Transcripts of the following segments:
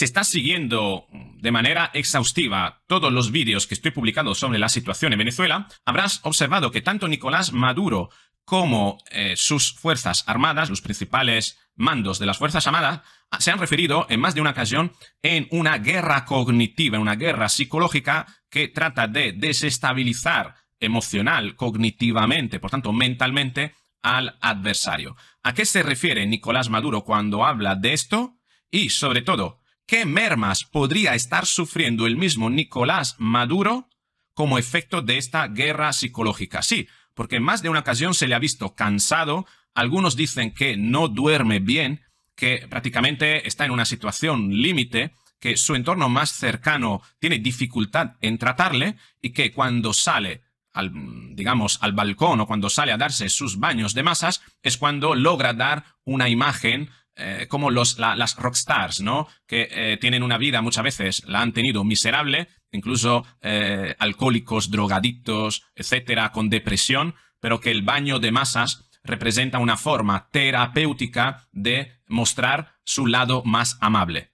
Si estás siguiendo de manera exhaustiva todos los vídeos que estoy publicando sobre la situación en Venezuela, habrás observado que tanto Nicolás Maduro como eh, sus fuerzas armadas, los principales mandos de las fuerzas armadas, se han referido en más de una ocasión en una guerra cognitiva, una guerra psicológica que trata de desestabilizar emocional, cognitivamente, por tanto mentalmente, al adversario. ¿A qué se refiere Nicolás Maduro cuando habla de esto? Y sobre todo, ¿Qué mermas podría estar sufriendo el mismo Nicolás Maduro como efecto de esta guerra psicológica? Sí, porque en más de una ocasión se le ha visto cansado, algunos dicen que no duerme bien, que prácticamente está en una situación límite, que su entorno más cercano tiene dificultad en tratarle y que cuando sale al, digamos, al balcón o cuando sale a darse sus baños de masas, es cuando logra dar una imagen eh, como los, las rockstars, ¿no? Que eh, tienen una vida, muchas veces la han tenido miserable, incluso eh, alcohólicos, drogadictos, etcétera, con depresión, pero que el baño de masas representa una forma terapéutica de mostrar su lado más amable.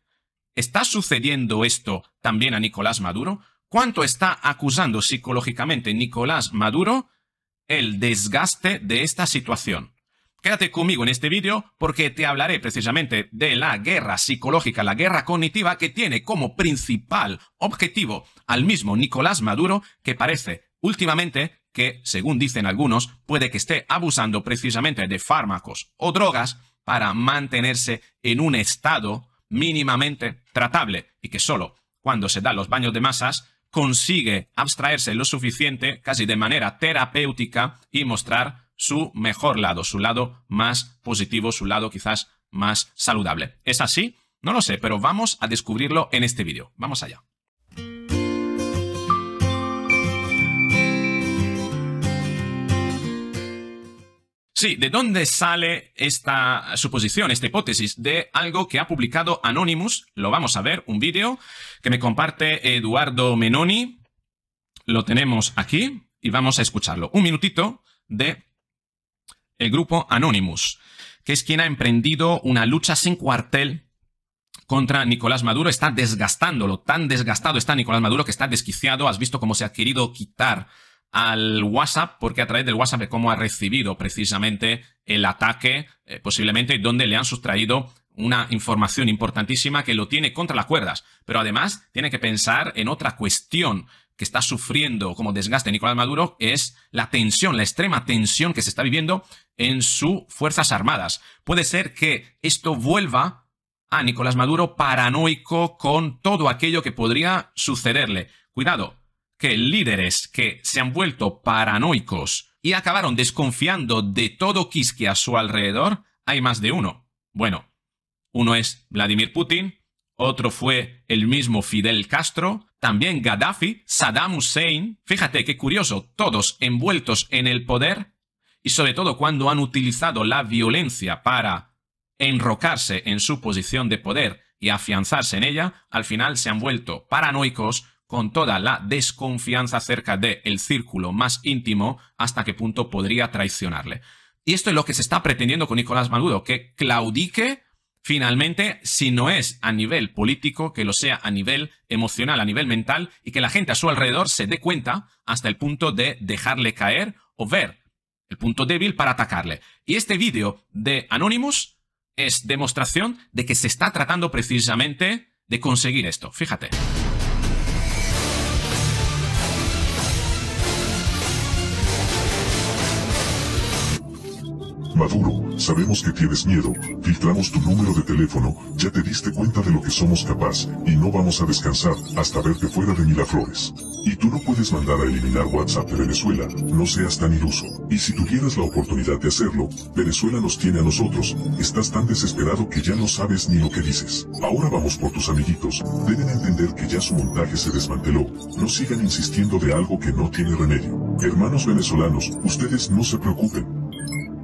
¿Está sucediendo esto también a Nicolás Maduro? ¿Cuánto está acusando psicológicamente Nicolás Maduro el desgaste de esta situación? Quédate conmigo en este vídeo porque te hablaré precisamente de la guerra psicológica, la guerra cognitiva que tiene como principal objetivo al mismo Nicolás Maduro que parece últimamente que, según dicen algunos, puede que esté abusando precisamente de fármacos o drogas para mantenerse en un estado mínimamente tratable y que solo cuando se da los baños de masas consigue abstraerse lo suficiente, casi de manera terapéutica, y mostrar su mejor lado, su lado más positivo, su lado quizás más saludable. ¿Es así? No lo sé, pero vamos a descubrirlo en este vídeo. Vamos allá. Sí, ¿de dónde sale esta suposición, esta hipótesis? De algo que ha publicado Anonymous, lo vamos a ver, un vídeo que me comparte Eduardo Menoni, lo tenemos aquí y vamos a escucharlo. Un minutito de el grupo Anonymous, que es quien ha emprendido una lucha sin cuartel contra Nicolás Maduro, está desgastándolo, tan desgastado está Nicolás Maduro que está desquiciado, has visto cómo se ha querido quitar al WhatsApp, porque a través del WhatsApp es cómo ha recibido precisamente el ataque, eh, posiblemente donde le han sustraído una información importantísima que lo tiene contra las cuerdas. Pero además tiene que pensar en otra cuestión, que está sufriendo como desgaste Nicolás Maduro es la tensión, la extrema tensión que se está viviendo en sus Fuerzas Armadas. Puede ser que esto vuelva a Nicolás Maduro paranoico con todo aquello que podría sucederle. Cuidado, que líderes que se han vuelto paranoicos y acabaron desconfiando de todo quisque a su alrededor, hay más de uno. Bueno, uno es Vladimir Putin, otro fue el mismo Fidel Castro, también Gaddafi, Saddam Hussein, fíjate qué curioso, todos envueltos en el poder y sobre todo cuando han utilizado la violencia para enrocarse en su posición de poder y afianzarse en ella, al final se han vuelto paranoicos con toda la desconfianza acerca del el círculo más íntimo hasta qué punto podría traicionarle. Y esto es lo que se está pretendiendo con Nicolás Maduro, que claudique finalmente, si no es a nivel político, que lo sea a nivel emocional, a nivel mental, y que la gente a su alrededor se dé cuenta hasta el punto de dejarle caer o ver el punto débil para atacarle. Y este vídeo de Anonymous es demostración de que se está tratando precisamente de conseguir esto. Fíjate. Maduro, sabemos que tienes miedo, filtramos tu número de teléfono, ya te diste cuenta de lo que somos capaz, y no vamos a descansar hasta verte fuera de Miraflores. Y tú no puedes mandar a eliminar WhatsApp de Venezuela, no seas tan iluso. Y si tuvieras la oportunidad de hacerlo, Venezuela nos tiene a nosotros, estás tan desesperado que ya no sabes ni lo que dices. Ahora vamos por tus amiguitos, deben entender que ya su montaje se desmanteló, no sigan insistiendo de algo que no tiene remedio. Hermanos venezolanos, ustedes no se preocupen,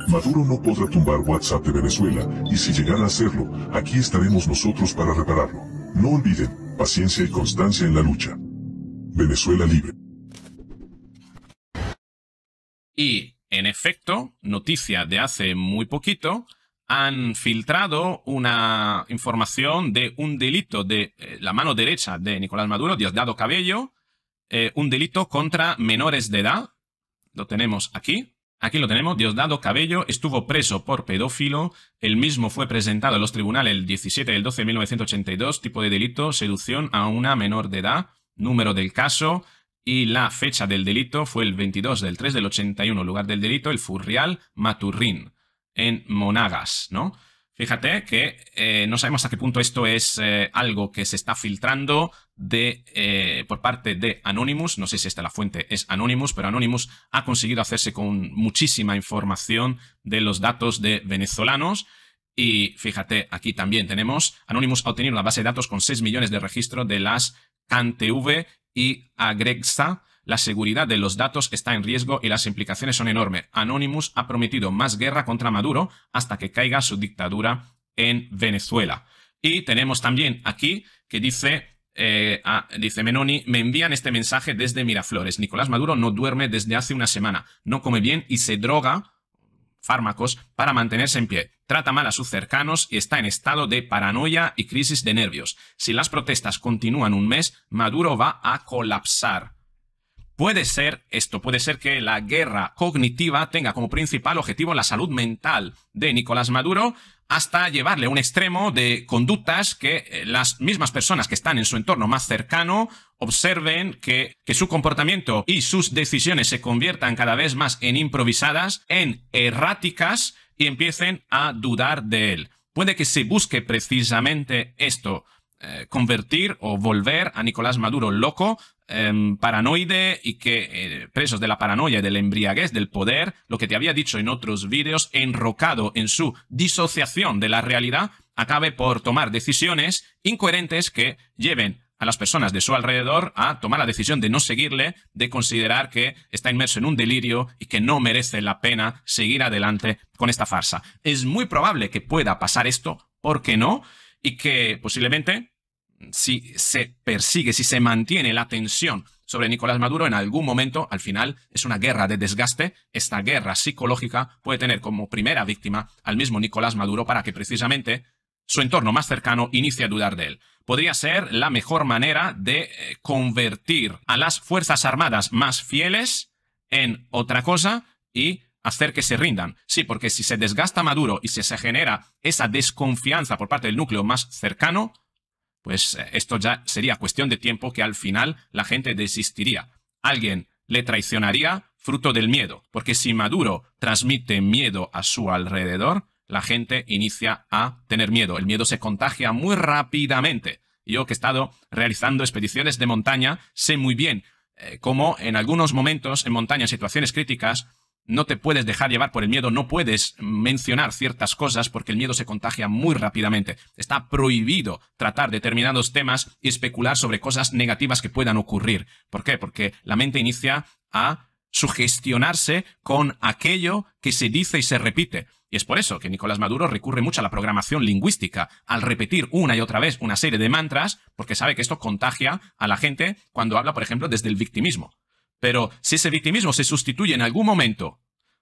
Maduro no podrá tumbar WhatsApp de Venezuela, y si llegara a hacerlo, aquí estaremos nosotros para repararlo. No olviden, paciencia y constancia en la lucha. Venezuela libre. Y, en efecto, noticia de hace muy poquito, han filtrado una información de un delito de eh, la mano derecha de Nicolás Maduro, Diosdado Cabello, eh, un delito contra menores de edad. Lo tenemos aquí. Aquí lo tenemos, Diosdado Cabello estuvo preso por pedófilo, el mismo fue presentado a los tribunales el 17 del 12 de 1982, tipo de delito, seducción a una menor de edad, número del caso y la fecha del delito fue el 22 del 3 del 81, lugar del delito, el Furrial Maturrín, en Monagas, ¿no? Fíjate que eh, no sabemos a qué punto esto es eh, algo que se está filtrando de, eh, por parte de Anonymous. No sé si esta la fuente es Anonymous, pero Anonymous ha conseguido hacerse con muchísima información de los datos de venezolanos. Y fíjate, aquí también tenemos, Anonymous ha obtenido la base de datos con 6 millones de registros de las CanTV y Agrexa, la seguridad de los datos está en riesgo y las implicaciones son enormes. Anonymous ha prometido más guerra contra Maduro hasta que caiga su dictadura en Venezuela. Y tenemos también aquí que dice, eh, ah, dice Menoni, me envían este mensaje desde Miraflores. Nicolás Maduro no duerme desde hace una semana, no come bien y se droga fármacos para mantenerse en pie. Trata mal a sus cercanos y está en estado de paranoia y crisis de nervios. Si las protestas continúan un mes, Maduro va a colapsar. Puede ser esto, puede ser que la guerra cognitiva tenga como principal objetivo la salud mental de Nicolás Maduro hasta llevarle a un extremo de conductas que eh, las mismas personas que están en su entorno más cercano observen que, su comportamiento y sus decisiones se conviertan cada vez más en improvisadas, en erráticas y empiecen a dudar de él. Puede que se busque precisamente esto, eh, convertir o volver a Nicolás Maduro loco, em, paranoide y que eh, presos de la paranoia y de la embriaguez del poder, lo que te había dicho en otros vídeos, enrocado en su disociación de la realidad, acabe por tomar decisiones incoherentes que lleven a las personas de su alrededor a tomar la decisión de no seguirle, de considerar que está inmerso en un delirio y que no merece la pena seguir adelante con esta farsa. Es muy probable que pueda pasar esto, ¿por qué no? Y que posiblemente si se persigue, si se mantiene la tensión sobre Nicolás Maduro, en algún momento, al final, es una guerra de desgaste. Esta guerra psicológica puede tener como primera víctima al mismo Nicolás Maduro para que precisamente su entorno más cercano inicie a dudar de él. Podría ser la mejor manera de eh, convertir a las Fuerzas Armadas más fieles en otra cosa y hacer que se rindan. Sí, porque si se desgasta Maduro y si se genera esa desconfianza por parte del núcleo más cercano, pues eh, esto ya sería cuestión de tiempo que al final la gente desistiría. Alguien le traicionaría fruto del miedo, porque si Maduro transmite miedo a su alrededor, la gente inicia a tener miedo. El miedo se contagia muy rápidamente. Yo que he estado realizando expediciones de montaña, sé muy bien eh, cómo en algunos momentos, en montaña, en situaciones críticas, no te puedes dejar llevar por el miedo, no puedes mencionar ciertas cosas porque el miedo se contagia muy rápidamente. Está prohibido tratar determinados temas y especular sobre cosas negativas que puedan ocurrir. ¿Por qué? Porque la mente inicia a sugestionarse con aquello que se dice y se repite. Y es por eso que Nicolás Maduro recurre mucho a la programación lingüística, al repetir una y otra vez una serie de mantras, porque sabe que esto contagia a la gente cuando habla, por ejemplo, desde el victimismo. Pero si ese victimismo se sustituye en algún momento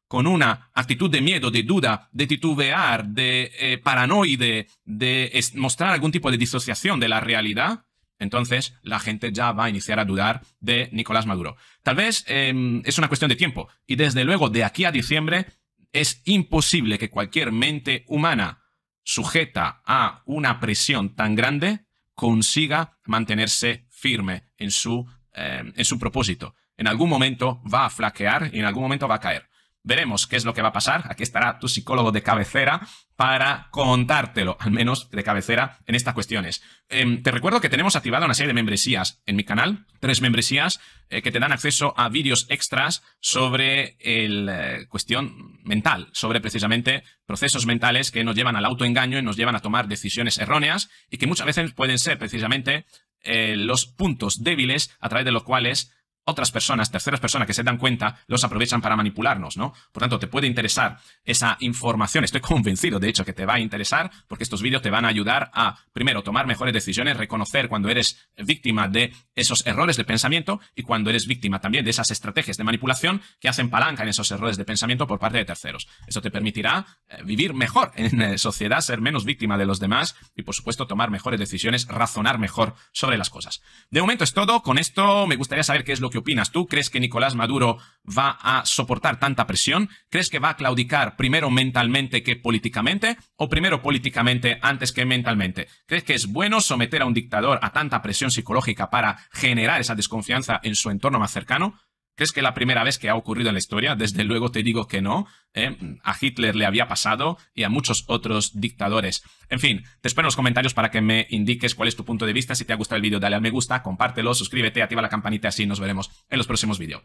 con una actitud de miedo, de duda, de titubear, de eh, paranoide, de mostrar algún tipo de disociación de la realidad, entonces la gente ya va a iniciar a dudar de Nicolás Maduro. Tal vez em, es una cuestión de tiempo y desde luego de aquí a diciembre es imposible que cualquier mente humana sujeta a una presión tan grande consiga mantenerse firme en su, em, en su propósito en algún momento va a flaquear y en algún momento va a caer. Veremos qué es lo que va a pasar. Aquí estará tu psicólogo de cabecera para contártelo, al menos de cabecera en estas cuestiones. Em, te recuerdo que tenemos activada una serie de membresías en mi canal, tres membresías eh, que te dan acceso a vídeos extras sobre la eh, cuestión mental, sobre precisamente procesos mentales que nos llevan al autoengaño y nos llevan a tomar decisiones erróneas y que muchas veces pueden ser precisamente eh, los puntos débiles a través de los cuales otras personas, terceras personas que se dan cuenta, los aprovechan para manipularnos, ¿no? Por tanto, te puede interesar esa información. Estoy convencido, de hecho, que te va a interesar porque estos vídeos te van a ayudar a, primero, tomar mejores decisiones, reconocer cuando eres víctima de esos errores de pensamiento y cuando eres víctima también de esas estrategias de manipulación que hacen palanca en esos errores de pensamiento por parte de terceros. Eso te permitirá eh, vivir mejor en eh, sociedad, ser menos víctima de los demás y, por supuesto, tomar mejores decisiones, razonar mejor sobre las cosas. De momento es todo. Con esto me gustaría saber qué es lo ¿Qué opinas tú. ¿Crees que Nicolás Maduro va a soportar tanta presión? ¿Crees que va a claudicar primero mentalmente que políticamente? ¿O primero políticamente antes que mentalmente? ¿Crees que es bueno someter a un dictador a tanta presión psicológica para generar esa desconfianza en su entorno más cercano? ¿Crees que la primera vez que ha ocurrido en la historia? Desde luego te digo que no. ¿eh? A Hitler le había pasado y a muchos otros dictadores. En fin, te espero en los comentarios para que me indiques cuál es tu punto de vista. Si te ha gustado el vídeo, dale a me gusta, compártelo, suscríbete, activa la campanita, así nos veremos en los próximos vídeos.